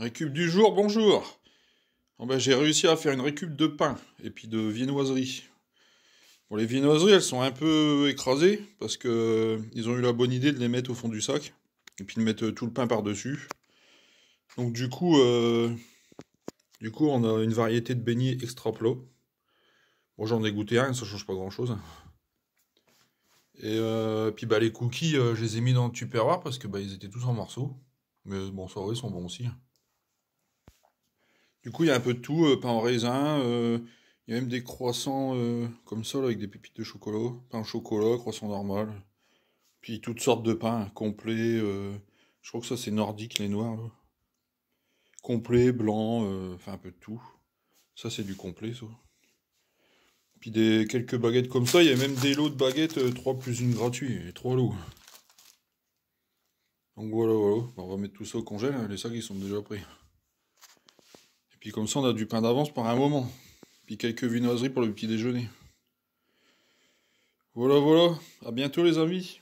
Récup du jour, bonjour ah ben, J'ai réussi à faire une récup de pain et puis de viennoiserie. Bon, les viennoiseries, elles sont un peu écrasées parce que euh, ils ont eu la bonne idée de les mettre au fond du sac et puis de mettre euh, tout le pain par-dessus. Donc du coup, euh, du coup, on a une variété de beignets extra Bon, j'en ai goûté un, ça change pas grand-chose. Et puis bah, les cookies, je les ai mis dans le tupperware parce que bah, ils étaient tous en morceaux. Mais bon, ça, ils sont bons aussi. Hein. Du coup, il y a un peu de tout, euh, pain en raisin, euh, il y a même des croissants euh, comme ça, avec des pépites de chocolat, pain au chocolat, croissant normal. Puis toutes sortes de pains, complet, je crois que ça c'est nordique, les noirs. Là. Complet, blanc, enfin un peu de tout. Ça c'est du complet, ça. Puis des quelques baguettes comme ça, il y a même des lots de baguettes, 3 plus une gratuit, et 3 lots. Donc voilà, on va mettre tout ça au congélateur. Hein, les sacs ils sont déjà pris. Puis comme ça, on a du pain d'avance pour un moment. Puis quelques vinoiseries pour le petit déjeuner. Voilà, voilà. À bientôt, les amis.